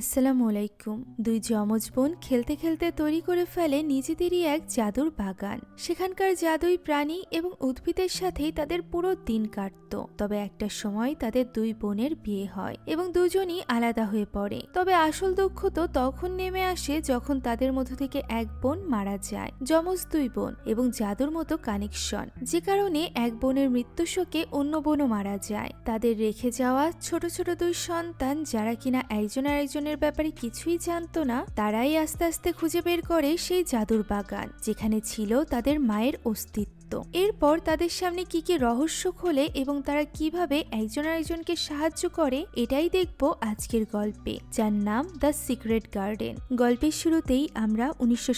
আসসালামু আলাইকুম দুই যমজ বোন খেলতে খেলতে তৈরি করে ফেলে নিজেদেরই এক জাদুর বাগান সেখানকার জাদুই প্রাণী এবং উদ্ভিদের সাথেই তাদের পুরো দিন কাটত তবে একটা সময় তাদের দুই বোনের বিয়ে হয় এবং দুজনই আলাদা হয়ে পড়ে তবে আসল দুঃখ তো তখন নেমে আসে যখন তাদের মধ্য থেকে এক বোন মারা যায় যমজ দুই বোন এবং জাদুর মতো কানেকশন যে কারণে এক বোনের মৃত্যু শোকে অন্য বোনও মারা যায় তাদের রেখে যাওয়া ছোট ছোট দুই সন্তান যারা কিনা একজন আরেকজন বাগানের ব্যাপারে কিছুই জানতো না তারাই আস্তে আস্তে খুঁজে বের করে সেই জাদুর বাগান যেখানে ছিল তাদের মায়ের অস্তিত্ব এরপর তাদের সামনে কি কি রহস্য খোলে এবং তারা কিভাবে একজন আরেকজনকে সাহায্য করে এটাই দেখব আজকের গল্পে যার নাম দ্য সিক্রেট গার্ডেন গল্পের শুরুতেই আমরা উনিশশো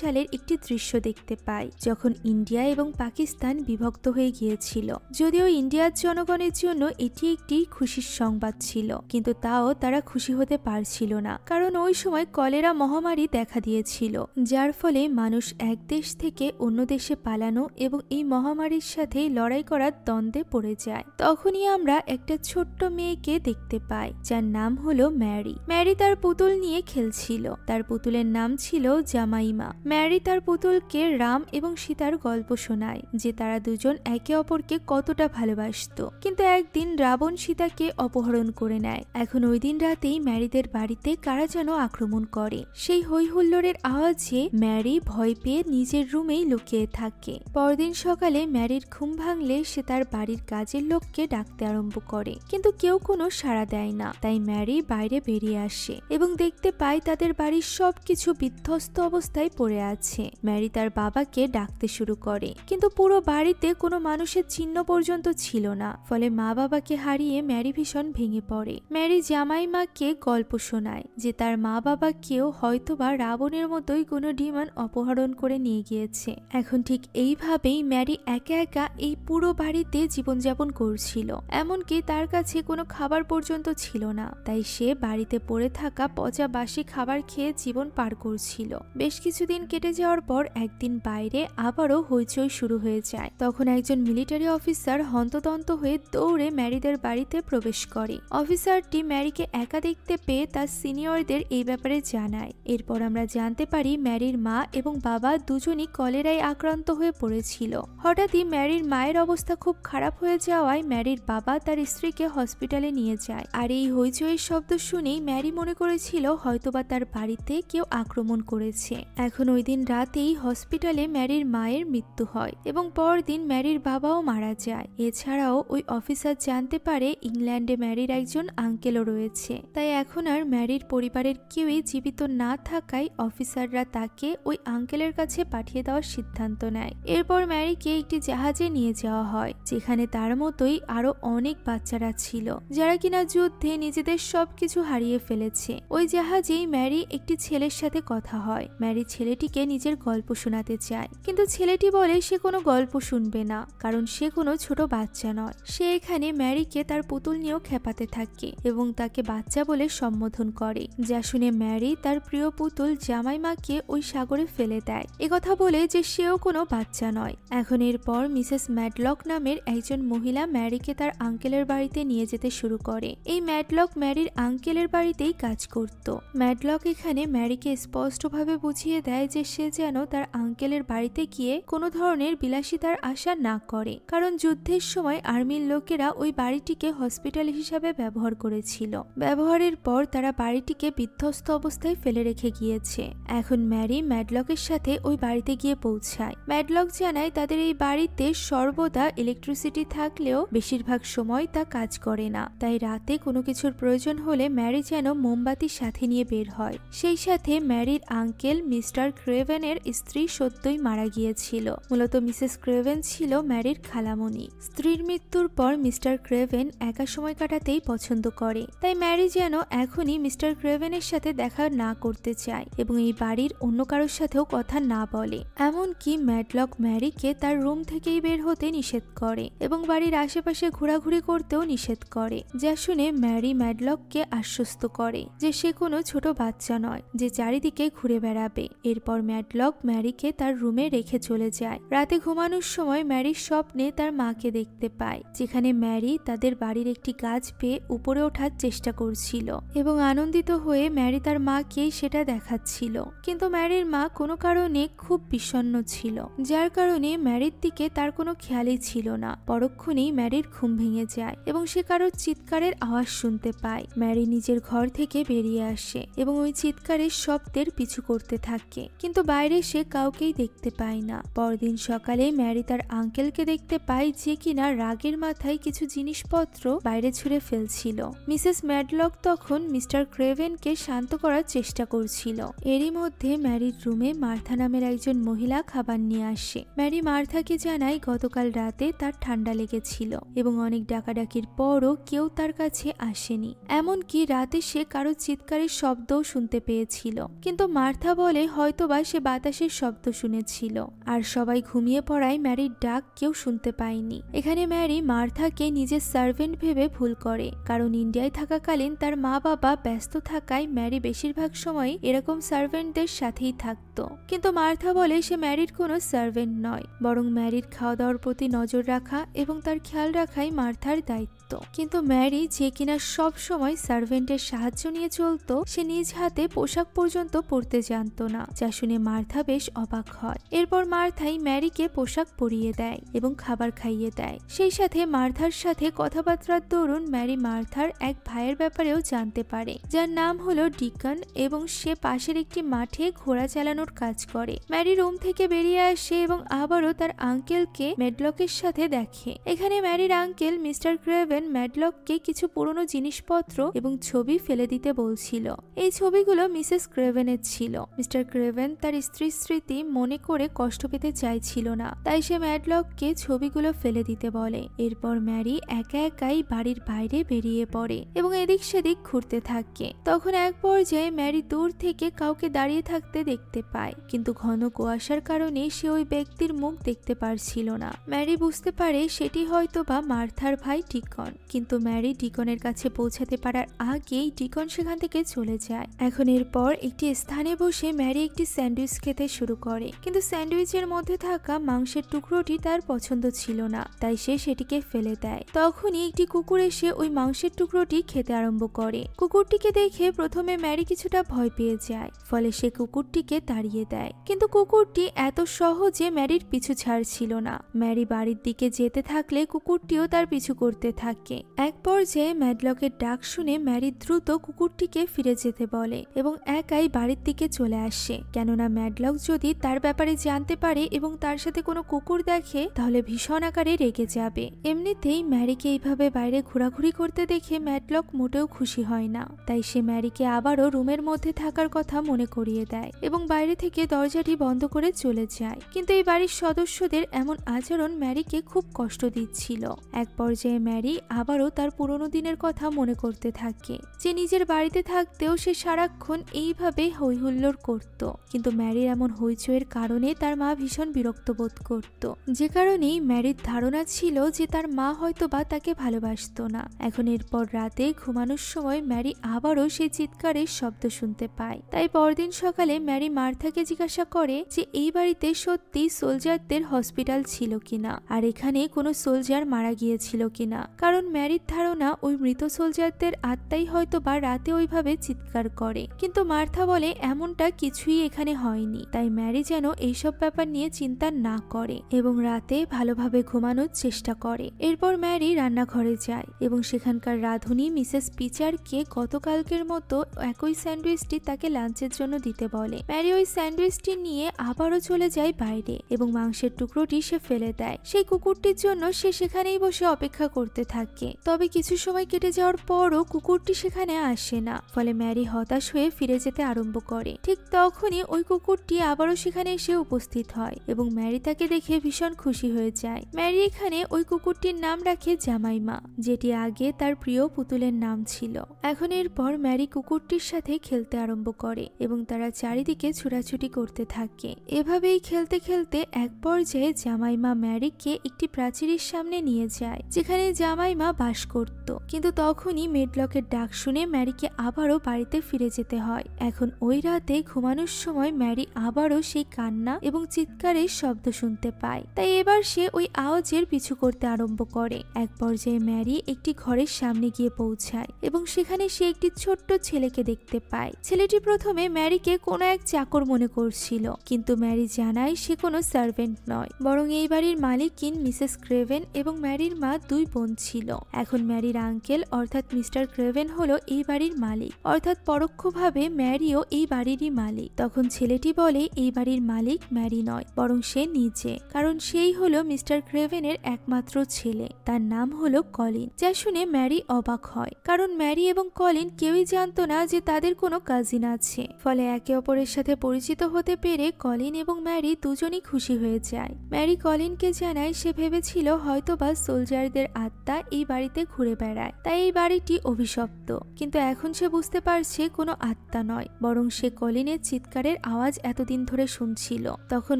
সালের একটি দৃশ্য দেখতে পাই যখন ইন্ডিয়া এবং পাকিস্তান বিভক্ত হয়ে গিয়েছিল যদিও ইন্ডিয়ার জনগণের জন্য এটি একটি খুশির সংবাদ ছিল কিন্তু তাও তারা খুশি হতে পারছিল না কারণ ওই সময় কলেরা মহামারী দেখা দিয়েছিল যার ফলে মানুষ এক দেশ থেকে অন্য দেশে পালানো এবং এই মহামারীর সাথে লড়াই করার দ্বন্দ্বে পড়ে যায় তখনই আমরা একটা ছোট্ট মেয়েকে দেখতে পাই যার নাম হলো ম্যারি ম্যারি তার পুতুল নিয়ে খেলছিল তার পুতুলের নাম ছিল জামাইমা ম্যারি তার পুতুলকে রাম এবং সীতার গল্প শোনায় যে তারা দুজন একে অপরকে কতটা ভালোবাসত কিন্তু একদিন রাবণ সীতাকে অপহরণ করে নেয় এখন ওই দিন রাতেই ম্যারিদের বাড়িতে কারা যেন আক্রমণ করে সেই হৈহুল্লোরের আওয়াজে ম্যারি ভয় পেয়ে নিজের রুমেই লুকিয়ে থাকে পরদিন সকালে ম্যারির ঘুম ভাঙলে সে তার বাড়ির কাজের লোককে ডাকতে আরম্ভ করে কিন্তু কেউ কোনো সাড়া দেয় না তাই ম্যারি বাইরে বেরিয়ে আসে এবং দেখতে পায় তাদের বাড়ির সবকিছু বিধ্বস্ত অবস্থায় পড়ে আছে ম্যারি তার বাবাকে ডাকতে শুরু করে কিন্তু পুরো বাড়িতে কোনো মানুষের চিহ্ন পর্যন্ত ছিল না ফলে মা বাবাকে হারিয়ে ম্যারি ভীষণ ভেঙে পড়ে ম্যারি জামাই মাকে গল্প শোনায় যে তার মা বাবাকেও হয়তোবা রাবণের মতোই কোনো ডিমান অপহরণ করে নিয়ে গিয়েছে এখন ঠিক এইভাবে এইভাবেই ম্যারি একা একা এই পুরো বাড়িতে জীবনযাপন করছিল এমনকি তার কাছে কোনো খাবার পর্যন্ত ছিল না তাই সে বাড়িতে পড়ে থাকা পচা বাসি খাবার খেয়ে জীবন পার করছিল বেশ কিছুদিন কেটে যাওয়ার পর একদিন বাইরে আবারও হইচই শুরু হয়ে যায় তখন একজন মিলিটারি অফিসার হন্তদন্ত হয়ে দৌড়ে ম্যারিদের বাড়িতে প্রবেশ করে অফিসারটি ম্যারিকে একা দেখতে পেয়ে তার সিনিয়রদের এই ব্যাপারে জানায় এরপর আমরা জানতে পারি ম্যারির মা এবং বাবা দুজনই কলেরায় আক্রান্ত হয়ে পড়েছে ছিল হঠাৎই ম্যারির মায়ের অবস্থা খুব খারাপ হয়ে যাওয়ায় ম্যারির বাবা তার স্ত্রীকে হসপিটালে নিয়ে যায় আর এই হইচইয়ের শব্দ শুনেই ম্যারি মনে করেছিল হয়তোবা তার বাড়িতে কেউ আক্রমণ করেছে এখন ওই দিন রাতেই হসপিটালে ম্যারির মায়ের মৃত্যু হয় এবং পরদিন ম্যারির বাবাও মারা যায় এছাড়াও ওই অফিসার জানতে পারে ইংল্যান্ডে ম্যারির একজন আঙ্কেলও রয়েছে তাই এখন আর ম্যারির পরিবারের কেউই জীবিত না থাকায় অফিসাররা তাকে ওই আঙ্কেলের কাছে পাঠিয়ে দেওয়ার সিদ্ধান্ত নেয় এরপর এরপর ম্যারিকে একটি জাহাজে নিয়ে যাওয়া হয় যেখানে তার মতোই আরো অনেক বাচ্চারা ছিল যারা কিনা যুদ্ধে নিজেদের সবকিছু হারিয়ে ফেলেছে ওই জাহাজেই ম্যারি একটি ছেলের সাথে কথা হয় ম্যারি ছেলেটিকে নিজের গল্প শোনাতে চায় কিন্তু ছেলেটি বলে সে কোনো গল্প শুনবে না কারণ সে কোনো ছোট বাচ্চা নয় সে এখানে ম্যারিকে তার পুতুল নিয়েও খেপাতে থাকে এবং তাকে বাচ্চা বলে সম্বোধন করে যা শুনে ম্যারি তার প্রিয় পুতুল জামাইমাকে ওই সাগরে ফেলে দেয় একথা বলে যে সেও কোনো বাচ্চা নয় হয় এখন এরপর মিসেস ম্যাডলক নামের একজন মহিলা ম্যারিকে তার আঙ্কেলের বাড়িতে নিয়ে যেতে শুরু করে এই ম্যাডলক ম্যারির আঙ্কেলের বাড়িতেই কাজ করত ম্যাডলক এখানে ম্যারিকে স্পষ্টভাবে বুঝিয়ে দেয় যে সে যেন তার আঙ্কেলের বাড়িতে গিয়ে কোনো ধরনের বিলাসিতার আশা না করে কারণ যুদ্ধের সময় আর্মির লোকেরা ওই বাড়িটিকে হসপিটাল হিসাবে ব্যবহার করেছিল ব্যবহারের পর তারা বাড়িটিকে বিধ্বস্ত অবস্থায় ফেলে রেখে গিয়েছে এখন ম্যারি ম্যাডলকের সাথে ওই বাড়িতে গিয়ে পৌঁছায় ম্যাডলক যেন জানায় তাদের এই বাড়িতে সর্বদা ইলেকট্রিসিটি থাকলেও বেশিরভাগ সময় তা কাজ করে না তাই রাতে কোনো কিছুর প্রয়োজন হলে ম্যারি যেন মোমবাতির সাথে নিয়ে বের হয় সেই সাথে ম্যারির আঙ্কেল মিস্টার ক্রেভেনের স্ত্রী সত্যই মারা গিয়েছিল মূলত মিসেস ক্রেভেন ছিল ম্যারির খালামণি স্ত্রীর মৃত্যুর পর মিস্টার ক্রেভেন একা সময় কাটাতেই পছন্দ করে তাই ম্যারি যেন এখনই মিস্টার ক্রেভেনের সাথে দেখা না করতে চায় এবং এই বাড়ির অন্য কারোর সাথেও কথা না বলে এমনকি ম্যাডলক ম্যারি নারীকে তার রুম থেকেই বের হতে নিষেধ করে এবং বাড়ির আশেপাশে ঘোরাঘুরি করতেও নিষেধ করে যা শুনে ম্যারি ম্যাডলককে আশ্বস্ত করে যে সে কোনো ছোট বাচ্চা নয় যে চারিদিকে ঘুরে বেড়াবে এরপর ম্যাডলক ম্যারিকে তার রুমে রেখে চলে যায় রাতে ঘুমানোর সময় ম্যারির স্বপ্নে তার মাকে দেখতে পায় যেখানে ম্যারি তাদের বাড়ির একটি গাছ পেয়ে উপরে ওঠার চেষ্টা করছিল এবং আনন্দিত হয়ে ম্যারি তার মাকে সেটা দেখাচ্ছিল কিন্তু ম্যারির মা কোনো কারণে খুব বিষণ্ন ছিল যার কারণে কারণে ম্যারির দিকে তার কোনো খেয়ালই ছিল না পরক্ষণেই ম্যারির ঘুম ভেঙে যায় এবং সে কারোর চিৎকারের আওয়াজ শুনতে পায় ম্যারি নিজের ঘর থেকে বেরিয়ে আসে এবং ওই চিৎকারের শব্দের পিছু করতে থাকে কিন্তু বাইরে সে কাউকেই দেখতে পায় না পরদিন সকালে ম্যারি তার আঙ্কেলকে দেখতে পায় যে কিনা রাগের মাথায় কিছু জিনিসপত্র বাইরে ছুঁড়ে ফেলছিল মিসেস ম্যাডলক তখন মিস্টার ক্রেভেনকে শান্ত করার চেষ্টা করছিল এরই মধ্যে ম্যারির রুমে মার্থা নামের একজন মহিলা খাবার নিয়ে আসে ম্যারি মার্থাকে জানায় গতকাল রাতে তার ঠান্ডা লেগেছিল এবং অনেক ডাকাডাকির পরও কেউ তার কাছে আসেনি এমনকি রাতে সে কারো চিৎকারের শব্দও শুনতে পেয়েছিল কিন্তু মার্থা বলে হয়তোবা সে বাতাসের শব্দ শুনেছিল আর সবাই ঘুমিয়ে পড়ায় ম্যারির ডাক কেউ শুনতে পায়নি এখানে ম্যারি মার্থাকে নিজের সার্ভেন্ট ভেবে ভুল করে কারণ ইন্ডিয়ায় থাকাকালীন তার মা বাবা ব্যস্ত থাকায় ম্যারি বেশিরভাগ সময় এরকম সার্ভেন্টদের সাথেই থাকত কিন্তু মার্থা বলে সে ম্যারির কোনো সার্ভেন্ট নয় বরং ম্যারির খাওয়া দাওয়ার প্রতি নজর রাখা এবং তার খেয়াল রাখাই মার্থার দায়িত্ব কিন্তু ম্যারি যে কিনা সব সময় সার্ভেন্টের সাহায্য নিয়ে চলত সে নিজ হাতে পোশাক পর্যন্ত পরতে জানত না যা শুনে মার্থা বেশ অবাক হয় এরপর মার্থাই ম্যারিকে পোশাক পরিয়ে দেয় এবং খাবার খাইয়ে দেয় সেই সাথে মার্থার সাথে কথাবার্তার দরুন ম্যারি মার্থার এক ভাইয়ের ব্যাপারেও জানতে পারে যার নাম হলো ডিকন এবং সে পাশের একটি মাঠে ঘোড়া চালানোর কাজ করে ম্যারি রুম থেকে বেরিয়ে আসে এবং আবারও তার আঙ্কেলকে ম্যাডলকের সাথে দেখে এখানে ম্যারির আঙ্কেল মিস্টার ক্রেভেন ম্যাডলককে কিছু পুরনো জিনিসপত্র এবং ছবি ফেলে দিতে বলছিল এই ছবিগুলো মিসেস ক্রেভেনের ছিল মিস্টার ক্রেভেন তার স্ত্রী স্মৃতি মনে করে কষ্ট পেতে চাইছিল না তাই সে ম্যাডলককে ছবিগুলো ফেলে দিতে বলে এরপর ম্যারি একা একাই বাড়ির বাইরে বেরিয়ে পড়ে এবং এদিক সেদিক ঘুরতে থাকে তখন এক পর্যায়ে ম্যারি দূর থেকে কাউকে দাঁড়িয়ে থাকতে দেখতে পায় কিন্তু ঘন কুয়াশার কারণে সে ওই ব্যক্তি মার্থির মুখ দেখতে পারছিল না ম্যারি বুঝতে পারে সেটি হয়তো বা মার্থার ভাই ডিকন কিন্তু ম্যারি ডিকনের কাছে পৌঁছাতে পারার আগেই ডিকন সেখান থেকে চলে যায় এখন এরপর একটি স্থানে বসে ম্যারি একটি স্যান্ডউইচ খেতে শুরু করে কিন্তু স্যান্ডউইচের মধ্যে থাকা মাংসের টুকরোটি তার পছন্দ ছিল না তাই সে সেটিকে ফেলে দেয় তখনই একটি কুকুর এসে ওই মাংসের টুকরোটি খেতে আরম্ভ করে কুকুরটিকে দেখে প্রথমে ম্যারি কিছুটা ভয় পেয়ে যায় ফলে সে কুকুরটিকে তাড়িয়ে দেয় কিন্তু কুকুরটি এত সহজে ম্যারি ম্যারির পিছু ছাড়ছিল না ম্যারি বাড়ির দিকে যেতে থাকলে কুকুরটিও তার পিছু করতে থাকে এক পর্যায়ে ম্যাডলকের ডাক শুনে ম্যারি দ্রুত কুকুরটিকে ফিরে যেতে বলে এবং একাই বাড়ির দিকে চলে আসে কেননা ম্যাডলক যদি তার ব্যাপারে জানতে পারে এবং তার সাথে কোনো কুকুর দেখে তাহলে ভীষণ আকারে রেগে যাবে এমনিতেই ম্যারিকে এইভাবে বাইরে ঘোরাঘুরি করতে দেখে ম্যাডলক মোটেও খুশি হয় না তাই সে ম্যারিকে আবারও রুমের মধ্যে থাকার কথা মনে করিয়ে দেয় এবং বাইরে থেকে দরজাটি বন্ধ করে চলে যায় কিন্তু এই বাড়ি বাড়ির সদস্যদের এমন আচরণ ম্যারিকে খুব কষ্ট দিচ্ছিল এক পর্যায়ে ম্যারি আবারও তার পুরনো দিনের কথা মনে করতে থাকে যে নিজের বাড়িতে থাকতেও সে সারাক্ষণ এইভাবে হৈহুল্লোর করত কিন্তু ম্যারির এমন হইচয়ের কারণে তার মা ভীষণ বিরক্ত বোধ করত যে কারণেই ম্যারির ধারণা ছিল যে তার মা হয়তো বা তাকে ভালোবাসত না এখন এরপর রাতে ঘুমানোর সময় ম্যারি আবারও সেই চিৎকারের শব্দ শুনতে পায় তাই পরদিন সকালে ম্যারি মার্থাকে জিজ্ঞাসা করে যে এই বাড়িতে সত্যি সোল সোলজারদের হসপিটাল ছিল কিনা আর এখানে কোনো সোলজার মারা গিয়েছিল কিনা কারণ ম্যারির ধারণা ওই মৃত সোলজারদের আত্মাই হয়তো বা রাতে ওইভাবে চিৎকার করে কিন্তু মার্থা বলে এমনটা কিছুই এখানে হয়নি তাই ম্যারি যেন এইসব ব্যাপার নিয়ে চিন্তা না করে এবং রাতে ভালোভাবে ঘুমানোর চেষ্টা করে এরপর ম্যারি রান্নাঘরে যায় এবং সেখানকার রাঁধুনি মিসেস পিচারকে গতকালকের মতো একই স্যান্ডউইচটি তাকে লাঞ্চের জন্য দিতে বলে ম্যারি ওই স্যান্ডউইচটি নিয়ে আবারও চলে যায় বাইরে এবং এবং মাংসের টুকরোটি সে ফেলে দেয় সেই কুকুরটির জন্য সে সেখানেই বসে অপেক্ষা করতে থাকে তবে কিছু সময় কেটে যাওয়ার পরও কুকুরটি সেখানে আসে না ফলে ম্যারি হতাশ হয়ে ফিরে যেতে আরম্ভ করে ঠিক তখনই ওই কুকুরটি আবারও সেখানে এসে উপস্থিত হয় এবং ম্যারি তাকে দেখে ভীষণ খুশি হয়ে যায় ম্যারি এখানে ওই কুকুরটির নাম রাখে জামাইমা যেটি আগে তার প্রিয় পুতুলের নাম ছিল এখন এরপর ম্যারি কুকুরটির সাথে খেলতে আরম্ভ করে এবং তারা চারিদিকে ছোটাছুটি করতে থাকে এভাবেই খেলতে খেলতে এক পর্যায়ে জামাইমা ম্যারিককে একটি প্রাচীরের সামনে নিয়ে যায় যেখানে জামাইমা বাস করত কিন্তু তখনই মেডলকের ডাক শুনে ম্যারিকে আবারও বাড়িতে ফিরে যেতে হয় এখন ওই রাতে ঘুমানোর সময় ম্যারি আবারও সেই কান্না এবং চিৎকারের শব্দ শুনতে পায় তাই এবার সে ওই আওয়াজের পিছু করতে আরম্ভ করে এক পর্যায়ে ম্যারি একটি ঘরের সামনে গিয়ে পৌঁছায় এবং সেখানে সে একটি ছোট্ট ছেলেকে দেখতে পায় ছেলেটি প্রথমে ম্যারিকে কোনো এক চাকর মনে করছিল কিন্তু ম্যারি জানায় সে কোনো সার্ভেন্ট নয় বরং এই বাড়ির মালিকিন মিসেস ক্রেভেন এবং ম্যারির মা দুই বোন ছিল এখন ম্যারির আঙ্কেল অর্থাৎ মিস্টার ক্রেভেন হল এই বাড়ির মালিক অর্থাৎ পরোক্ষভাবে ম্যারিও এই বাড়িরই মালিক তখন ছেলেটি বলে এই বাড়ির মালিক ম্যারি নয় বরং সে নিজে কারণ সেই হল মিস্টার ক্রেভেনের একমাত্র ছেলে তার নাম হল কলিন যা শুনে ম্যারি অবাক হয় কারণ ম্যারি এবং কলিন কেউই জানতো না যে তাদের কোনো কাজিন আছে ফলে একে অপরের সাথে পরিচিত হতে পেরে কলিন এবং ম্যারি দুজনই খুশি খুশি হয়ে যায় ম্যারি কলিনকে জানায় সে ভেবেছিল হয়তোবা সোলজারদের আত্মা এই বাড়িতে ঘুরে বেড়ায় তাই এই বাড়িটি অভিশপ্ত কিন্তু এখন সে বুঝতে পারছে কোনো আত্মা নয় বরং সে কলিনের চিৎকারের আওয়াজ এতদিন ধরে শুনছিল তখন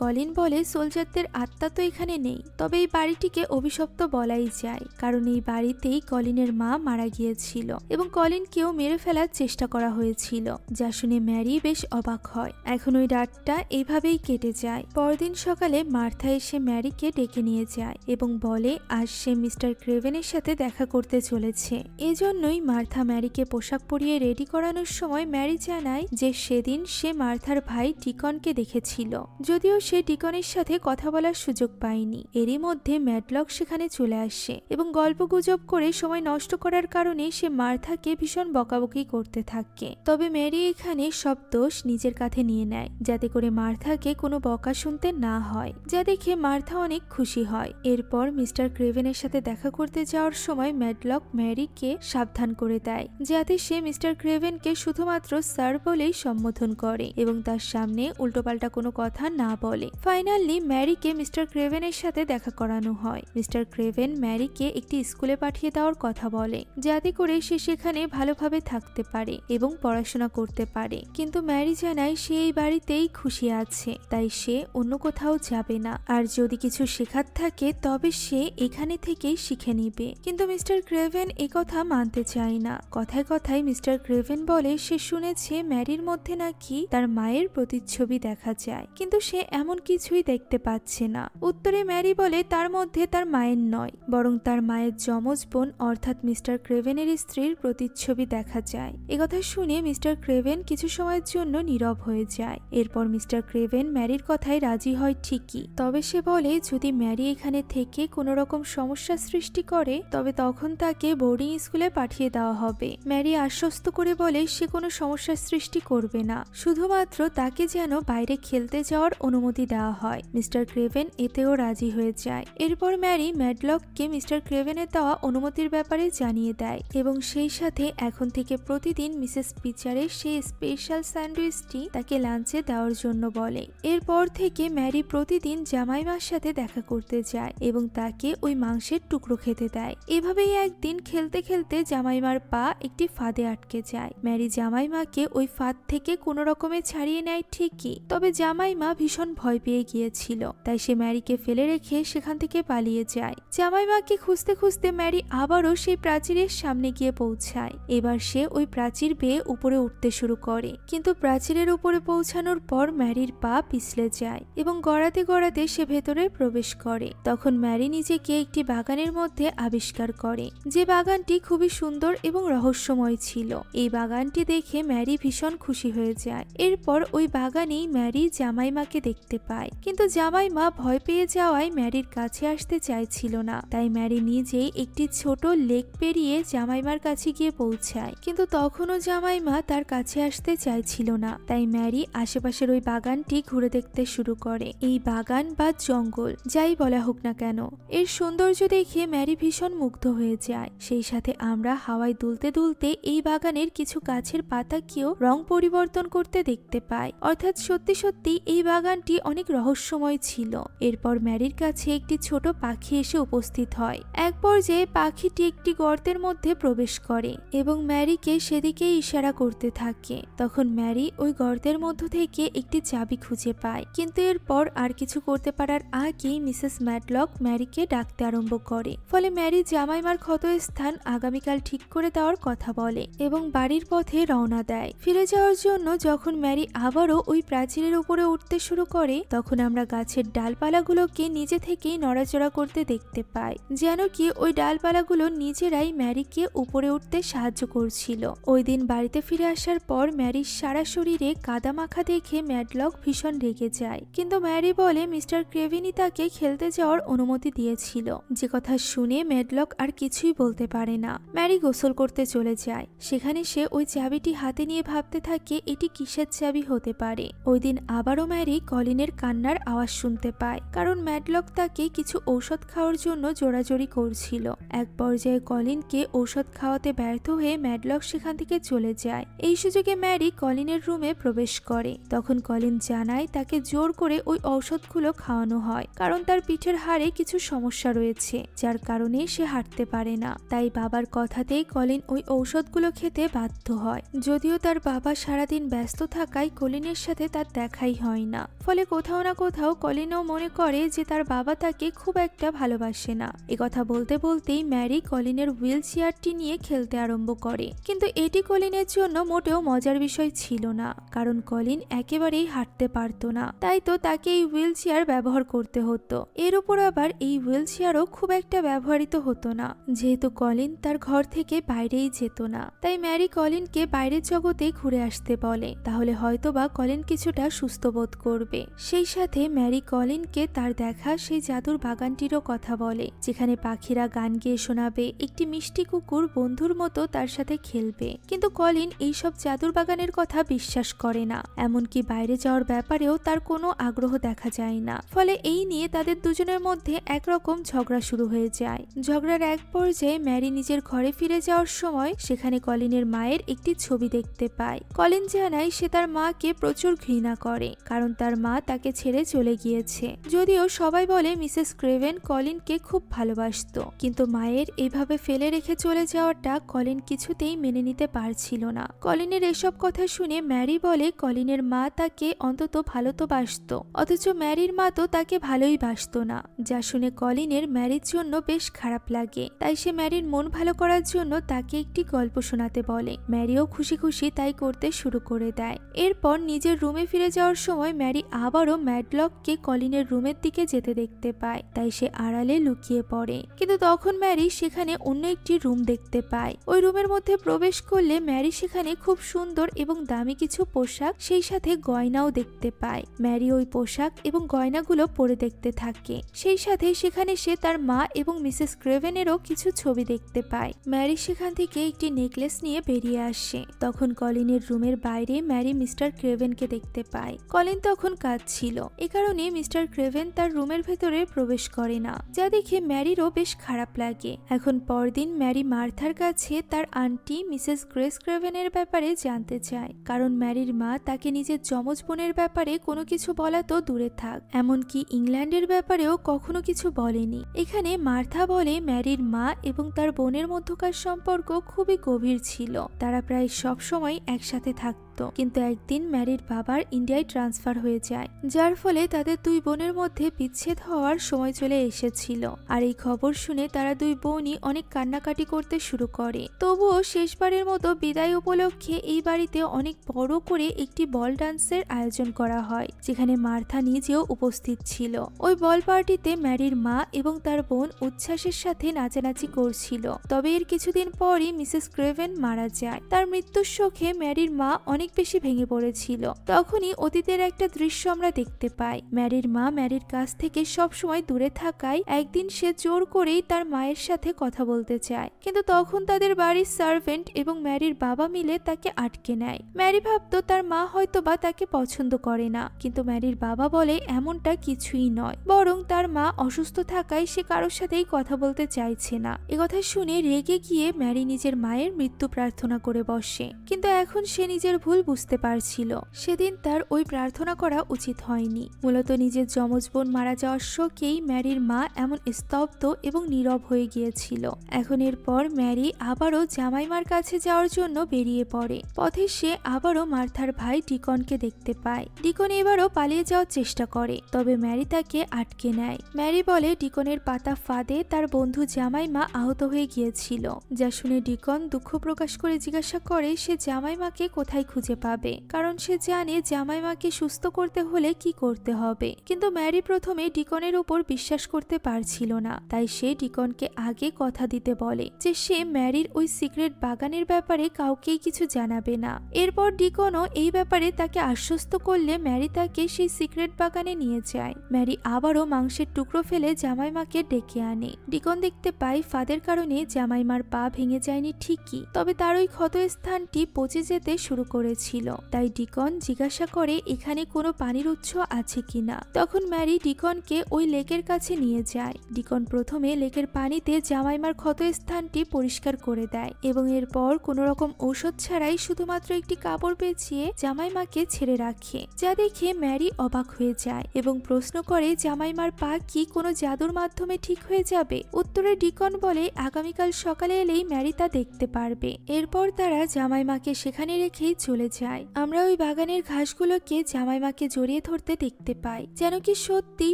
কলিন বলে সোলজারদের আত্মা তো এখানে নেই তবে এই বাড়িটিকে অভিশপ্ত বলাই যায় কারণ এই বাড়িতেই কলিনের মা মারা গিয়েছিল এবং কলিনকেও মেরে ফেলার চেষ্টা করা হয়েছিল যা শুনে ম্যারি বেশ অবাক হয় এখন ওই রাতটা এইভাবেই কেটে যায় পরদিন সকালে মার্থা এসে ম্যারিকে ডেকে নিয়ে যায় এবং বলে আজ সে মিস্টার ক্রেভেনের সাথে দেখা করতে চলেছে এজন্যই মার্থা ম্যারিকে পোশাক পরিয়ে রেডি করানোর সময় ম্যারি জানায় যে সেদিন সে মার্থার ভাই টিকনকে দেখেছিল যদিও সে টিকনের সাথে কথা বলার সুযোগ পায়নি এরই মধ্যে ম্যাডলক সেখানে চলে আসে এবং গল্পগুজব করে সময় নষ্ট করার কারণে সে মার্থাকে ভীষণ বকাবকি করতে থাকে তবে ম্যারি এখানে সব দোষ নিজের কাঁধে নিয়ে নেয় যাতে করে মার্থাকে কোনো বকা শুনতে না না হয় যা দেখে মার্থা অনেক খুশি হয় এরপর মিস্টার ক্রেভেনের সাথে দেখা করতে যাওয়ার সময় ম্যাডলক ম্যারিকে সাবধান করে দেয় যাতে সে মিস্টার ক্রেভেনকে শুধুমাত্র স্যার বলেই সম্বোধন করে এবং তার সামনে উল্টোপাল্টা কোনো কথা না বলে ফাইনালি ম্যারিকে মিস্টার ক্রেভেনের সাথে দেখা করানো হয় মিস্টার ক্রেভেন ম্যারিকে একটি স্কুলে পাঠিয়ে দেওয়ার কথা বলে যাতে করে সে সেখানে ভালোভাবে থাকতে পারে এবং পড়াশোনা করতে পারে কিন্তু ম্যারি জানায় সে এই বাড়িতেই খুশি আছে তাই সে অন্য কোথাও কোথাও যাবে না আর যদি কিছু শেখার থাকে তবে সে এখানে থেকেই শিখে নিবে কিন্তু মিস্টার ক্রেভেন কথা মানতে চায় না কথায় কথায় মিস্টার ক্রেভেন বলে সে শুনেছে ম্যারির মধ্যে নাকি তার মায়ের প্রতিচ্ছবি দেখা যায় কিন্তু সে এমন কিছুই দেখতে পাচ্ছে না উত্তরে ম্যারি বলে তার মধ্যে তার মায়ের নয় বরং তার মায়ের যমজ বোন অর্থাৎ মিস্টার ক্রেভেনের স্ত্রীর প্রতিচ্ছবি দেখা যায় একথা শুনে মিস্টার ক্রেভেন কিছু সময়ের জন্য নীরব হয়ে যায় এরপর মিস্টার ক্রেভেন ম্যারির কথায় রাজি হয় হয় ঠিকই তবে সে বলে যদি ম্যারি এখানে থেকে কোনো রকম সমস্যা সৃষ্টি করে তবে তখন তাকে বোর্ডিং স্কুলে পাঠিয়ে দেওয়া হবে ম্যারি আশ্বস্ত করে বলে সে কোনো সমস্যার সৃষ্টি করবে না শুধুমাত্র তাকে যেন বাইরে খেলতে যাওয়ার অনুমতি দেওয়া হয় মিস্টার ক্রেভেন এতেও রাজি হয়ে যায় এরপর ম্যারি ম্যাডলককে মিস্টার ক্রেভেনের দেওয়া অনুমতির ব্যাপারে জানিয়ে দেয় এবং সেই সাথে এখন থেকে প্রতিদিন মিসেস পিচারের সেই স্পেশাল স্যান্ডউইচটি তাকে লাঞ্চে দেওয়ার জন্য বলে এরপর থেকে ম্যারি প্রতিদিন জামাইমার সাথে দেখা করতে যায় এবং তাকে ওই মাংসের টুকরো খেতে দেয় এভাবেই একদিন খেলতে খেলতে জামাইমার পা একটি ফাঁদে আটকে যায় ম্যারি জামাইমাকে ওই ফাঁদ থেকে কোনো রকমে ছাড়িয়ে নেয় ঠিকই তবে জামাইমা ভীষণ ভয় পেয়ে গিয়েছিল তাই সে ম্যারিকে ফেলে রেখে সেখান থেকে পালিয়ে যায় জামাইমাকে খুঁজতে খুঁজতে ম্যারি আবারও সেই প্রাচীরের সামনে গিয়ে পৌঁছায় এবার সে ওই প্রাচীর বেয়ে উপরে উঠতে শুরু করে কিন্তু প্রাচীরের উপরে পৌঁছানোর পর ম্যারির পা পিছলে যায় এবং গড়াতে গড়াতে সে ভেতরে প্রবেশ করে তখন ম্যারি নিজেকে একটি বাগানের মধ্যে আবিষ্কার করে যে বাগানটি খুবই সুন্দর এবং রহস্যময় ছিল এই বাগানটি দেখে ম্যারি ভীষণ খুশি হয়ে যায় এরপর ওই বাগানেই ম্যারি জামাইমাকে দেখতে পায় কিন্তু জামাইমা ভয় পেয়ে যাওয়ায় ম্যারির কাছে আসতে চাইছিল না তাই ম্যারি নিজেই একটি ছোট লেক পেরিয়ে জামাইমার কাছে গিয়ে পৌঁছায় কিন্তু তখনও জামাইমা তার কাছে আসতে চাইছিল না তাই ম্যারি আশেপাশের ওই বাগানটি ঘুরে দেখতে শুরু করে এই বাগান বা জঙ্গল যাই বলা হোক না কেন এর সৌন্দর্য দেখে ম্যারি ভীষণ মুগ্ধ হয়ে যায় সেই সাথে আমরা হাওয়ায় দুলতে দুলতে এই বাগানের কিছু গাছের পাতাকেও রং পরিবর্তন করতে দেখতে পাই অর্থাৎ সত্যি সত্যি এই বাগানটি অনেক রহস্যময় ছিল এরপর ম্যারির কাছে একটি ছোট পাখি এসে উপস্থিত হয় এক পর্যায়ে পাখিটি একটি গর্তের মধ্যে প্রবেশ করে এবং ম্যারিকে সেদিকে ইশারা করতে থাকে তখন ম্যারি ওই গর্তের মধ্য থেকে একটি চাবি খুঁজে পায় কিন্তু এরপর পর আর কিছু করতে পারার আগেই মিসেস ম্যাডলক ম্যারিকে ডাকতে আরম্ভ করে ফলে ম্যারি জামাইমার ক্ষতস্থান আগামীকাল ঠিক করে দেওয়ার কথা বলে এবং বাড়ির পথে রওনা দেয় ফিরে যাওয়ার জন্য যখন ম্যারি আবারও ওই প্রাচীরের উপরে উঠতে শুরু করে তখন আমরা গাছের ডালপালাগুলোকে নিজে থেকেই নড়াচড়া করতে দেখতে পাই যেন কি ওই ডালপালাগুলো নিজেরাই ম্যারিকে উপরে উঠতে সাহায্য করছিল ওই দিন বাড়িতে ফিরে আসার পর ম্যারির সারা শরীরে কাদা মাখা দেখে ম্যাডলক ভীষণ রেগে যায় কিন্তু ম্যারি বলে মিস্টার ক্রেভিনি তাকে খেলতে যাওয়ার অনুমতি দিয়েছিল যে কথা শুনে ম্যাডলক আর কিছুই বলতে পারে না ম্যারি গোসল করতে চলে যায় সেখানে সে ওই চাবিটি হাতে নিয়ে ভাবতে থাকে এটি কিসের চাবি হতে পারে ওই দিন আবারও ম্যারি কলিনের কান্নার আওয়াজ শুনতে পায় কারণ ম্যাডলক তাকে কিছু ঔষধ খাওয়ার জন্য জোড়াজড়ি করছিল এক পর্যায়ে কলিনকে ঔষধ খাওয়াতে ব্যর্থ হয়ে ম্যাডলক সেখান থেকে চলে যায় এই সুযোগে ম্যারি কলিনের রুমে প্রবেশ করে তখন কলিন জানায় তাকে জোর করে ওই ঔষধগুলো খাওয়ানো হয় কারণ তার পিঠের হাড়ে কিছু সমস্যা রয়েছে যার কারণে সে হাঁটতে পারে না তাই বাবার কথাতেই কলিন ওই ঔষধগুলো খেতে বাধ্য হয় যদিও তার বাবা সারাদিন ব্যস্ত থাকায় কলিনের সাথে তার দেখাই হয় না ফলে কোথাও না কোথাও কলিনও মনে করে যে তার বাবা তাকে খুব একটা ভালোবাসে না কথা বলতে বলতেই ম্যারি কলিনের হুইল চেয়ারটি নিয়ে খেলতে আরম্ভ করে কিন্তু এটি কলিনের জন্য মোটেও মজার বিষয় ছিল না কারণ কলিন একেবারেই হাঁটতে পারত না তাই তো তাকে এই হুইল চেয়ার ব্যবহার করতে হতো এর উপর আবার এই হুইল চেয়ারও খুব একটা ব্যবহৃত হতো না যেহেতু কলিন তার ঘর থেকে বাইরেই যেত না তাই ম্যারি কলিনকে বাইরের জগতে ঘুরে আসতে বলে তাহলে হয়তোবা কলিন কিছুটা সুস্থ বোধ করবে সেই সাথে ম্যারি কলিনকে তার দেখা সেই জাদুর বাগানটিরও কথা বলে যেখানে পাখিরা গান গিয়ে শোনাবে একটি মিষ্টি কুকুর বন্ধুর মতো তার সাথে খেলবে কিন্তু কলিন এইসব জাদুর বাগানের কথা বিশ্বাস করে না এমনকি বাইরে যাওয়ার ব্যাপারেও তার কোনো আগ্রহ দেখা যায় না ফলে এই নিয়ে তাদের দুজনের মধ্যে একরকম ঝগড়া শুরু হয়ে যায় ঝগড়ার এক পর্যায়ে ম্যারি নিজের ঘরে ফিরে যাওয়ার সময় সেখানে কলিনের মায়ের একটি ছবি দেখতে পায় কলিন জানায় সে তার মাকে প্রচুর ঘৃণা করে কারণ তার মা তাকে ছেড়ে চলে গিয়েছে যদিও সবাই বলে মিসেস ক্রেভেন কলিনকে খুব ভালোবাসত কিন্তু মায়ের এভাবে ফেলে রেখে চলে যাওয়াটা কলিন কিছুতেই মেনে নিতে পারছিল না কলিনের এসব কথা শুনে ম্যারি বলে কলিনের মা তাকে অন্তত ভালো তো বাসত অথচ ম্যারির মা তো তাকে ভালোই বাসত না যা শুনে কলিনের ম্যারির জন্য বেশ খারাপ লাগে তাই সে ম্যারির মন ভালো করার জন্য তাকে একটি গল্প শোনাতে বলে ম্যারিও খুশি খুশি তাই করতে শুরু করে দেয় এরপর নিজের রুমে ফিরে যাওয়ার সময় ম্যারি আবারও ম্যাডলককে কলিনের রুমের দিকে যেতে দেখতে পায় তাই সে আড়ালে লুকিয়ে পড়ে কিন্তু তখন ম্যারি সেখানে অন্য একটি রুম দেখতে পায় ওই রুমের মধ্যে প্রবেশ করলে ম্যারি সেখানে খুব সুন্দর এবং দামি কিছু পোশাক সেই সাথে গয়নাও দেখতে পায় ম্যারি ওই পোশাক পোশাক এবং গয়নাগুলো পরে দেখতে থাকে সেই সাথে সেখানে সে তার মা এবং মিসেস ক্রেভেনেরও কিছু ছবি দেখতে পায় ম্যারি সেখান থেকে একটি নেকলেস নিয়ে বেরিয়ে আসে তখন কলিনের রুমের বাইরে ম্যারি মিস্টার ক্রেভেনকে দেখতে পায় কলিন তখন কাজ ছিল এ কারণে মিস্টার ক্রেভেন তার রুমের ভেতরে প্রবেশ করে না যা দেখে ম্যারিরও বেশ খারাপ লাগে এখন পরদিন ম্যারি মার্থার কাছে তার আন্টি মিসেস গ্রেস ক্রেভেনের ব্যাপারে জানতে চায় কারণ ম্যারির মা তাকে নিজের যমজ বোনের ব্যাপারে কোনো কিছু বলা তো দূরে থাক এমনকি ইংল্যান্ডের ব্যাপারেও কখনো কিছু বলেনি এখানে মার্থা বলে ম্যারির মা এবং তার বোনের মধ্যকার সম্পর্ক খুবই গভীর ছিল তারা প্রায় সবসময় একসাথে থাকত থাকত কিন্তু একদিন ম্যারির বাবার ইন্ডিয়ায় ট্রান্সফার হয়ে যায় যার ফলে তাদের দুই বোনের মধ্যে বিচ্ছেদ হওয়ার সময় চলে এসেছিল আর এই খবর শুনে তারা দুই বোনই অনেক কান্নাকাটি করতে শুরু করে তবুও শেষবারের মতো বিদায় উপলক্ষে এই বাড়িতে অনেক বড় করে একটি বল ডান্সের আয়োজন করা হয় যেখানে মার্থা নিজেও উপস্থিত ছিল ওই বল পার্টিতে ম্যারির মা এবং তার বোন উচ্ছ্বাসের সাথে নাচানাচি করছিল তবে এর কিছুদিন পরই মিসেস ক্রেভেন মারা যায় তার মৃত্যুর শোকে ম্যারির মা অনেক অনেক বেশি ভেঙে পড়েছিল তখনই অতীতের একটা দৃশ্য আমরা দেখতে পাই ম্যারির মা ম্যারির কাছ থেকে সব সময় দূরে থাকায় একদিন সে জোর করেই তার মায়ের সাথে কথা বলতে চায় কিন্তু তখন তাদের বাড়ির সার্ভেন্ট এবং ম্যারির বাবা মিলে তাকে আটকে নেয় ম্যারি ভাবত তার মা হয়তো বা তাকে পছন্দ করে না কিন্তু ম্যারির বাবা বলে এমনটা কিছুই নয় বরং তার মা অসুস্থ থাকায় সে কারোর সাথেই কথা বলতে চাইছে না কথা শুনে রেগে গিয়ে ম্যারি নিজের মায়ের মৃত্যু প্রার্থনা করে বসে কিন্তু এখন সে নিজের ভুল ভুল বুঝতে পারছিল সেদিন তার ওই প্রার্থনা করা উচিত হয়নি মূলত নিজের যমজ বোন মারা যাওয়ার শোকেই ম্যারির মা এমন স্তব্ধ এবং নীরব হয়ে গিয়েছিল এখন এরপর ম্যারি আবারও জামাইমার কাছে যাওয়ার জন্য বেরিয়ে পড়ে পথে সে আবারও মার্থার ভাই ডিকনকে দেখতে পায় ডিকন এবারও পালিয়ে যাওয়ার চেষ্টা করে তবে ম্যারি তাকে আটকে নেয় ম্যারি বলে ডিকনের পাতা ফাঁদে তার বন্ধু জামাইমা আহত হয়ে গিয়েছিল যা শুনে ডিকন দুঃখ প্রকাশ করে জিজ্ঞাসা করে সে জামাইমাকে কোথায় খুঁজে খুঁজে পাবে কারণ সে জানে জামাইমাকে সুস্থ করতে হলে কি করতে হবে কিন্তু ম্যারি প্রথমে ডিকনের উপর বিশ্বাস করতে পারছিল না তাই সে ডিকনকে আগে কথা দিতে বলে যে সে ম্যারির ওই সিক্রেট বাগানের ব্যাপারে কাউকেই কিছু জানাবে না এরপর ডিকনও এই ব্যাপারে তাকে আশ্বস্ত করলে ম্যারি তাকে সেই সিক্রেট বাগানে নিয়ে যায় ম্যারি আবারও মাংসের টুকরো ফেলে জামাইমাকে ডেকে আনে ডিকন দেখতে পায় ফাদের কারণে জামাইমার পা ভেঙে যায়নি ঠিকই তবে তার ওই ক্ষতস্থানটি পচে যেতে শুরু করে হয়েছিল তাই ডিকন জিজ্ঞাসা করে এখানে কোনো পানির উৎস আছে কিনা তখন ম্যারি ডিকনকে ওই লেকের কাছে নিয়ে যায় ডিকন প্রথমে লেকের পানিতে জামাইমার ক্ষতস্থানটি পরিষ্কার করে দেয় এবং এরপর কোনো রকম ঔষধ ছাড়াই শুধুমাত্র একটি কাপড় পেঁচিয়ে জামাইমাকে ছেড়ে রাখে যা দেখে ম্যারি অবাক হয়ে যায় এবং প্রশ্ন করে জামাইমার পা কি কোনো জাদুর মাধ্যমে ঠিক হয়ে যাবে উত্তরে ডিকন বলে আগামীকাল সকালে এলেই ম্যারি তা দেখতে পারবে এরপর তারা জামাইমাকে সেখানে রেখেই চলে চলে যায় আমরা ওই বাগানের ঘাসগুলোকে জামাইমাকে জড়িয়ে ধরতে দেখতে পাই যেন কি সত্যি